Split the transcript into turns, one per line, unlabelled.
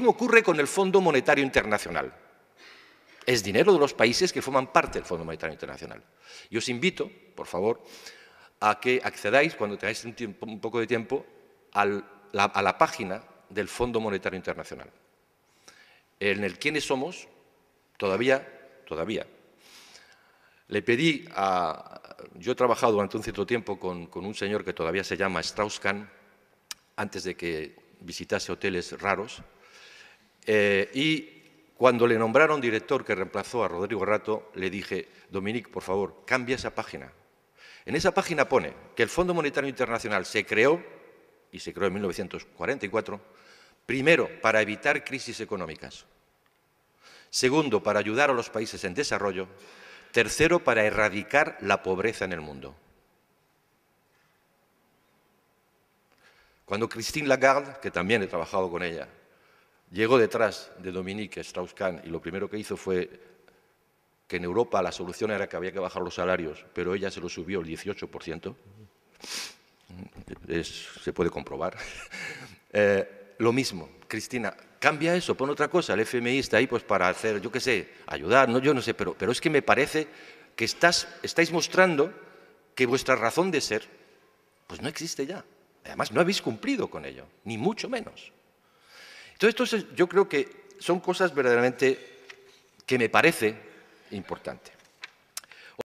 mismo ocurre con el Fondo Monetario Internacional. Es dinero de los países que forman parte del Fondo Monetario Internacional. Y os invito, por favor, a que accedáis, cuando tengáis un, poco de tiempo, a la página del Fondo Monetario Internacional, en el quiénes somos, todavía, todavía. Le pedí a... Yo he trabajado durante un cierto tiempo con, con un señor que todavía se llama Strauss-Kahn, antes de que visitase hoteles raros, eh, y cuando le nombraron director que reemplazó a Rodrigo Rato, le dije, Dominique, por favor, cambia esa página. En esa página pone que el Fondo Monetario Internacional se creó, y se creó en 1944, primero para evitar crisis económicas, segundo para ayudar a los países en desarrollo, tercero para erradicar la pobreza en el mundo. Cuando Christine Lagarde, que también he trabajado con ella, llegó detrás de Dominique Strauss-Kahn y lo primero que hizo fue que en Europa la solución era que había que bajar los salarios, pero ella se lo subió el 18%, se puede comprobar. Eh, lo mismo, Cristina, cambia eso, pon otra cosa, el FMI está ahí pues para hacer, yo qué sé, ayudar, no, yo no sé, pero, pero es que me parece que estás, estáis mostrando que vuestra razón de ser pues no existe ya. Además, no habéis cumplido con ello, ni mucho menos. Entonces, yo creo que son cosas verdaderamente que me parece importante.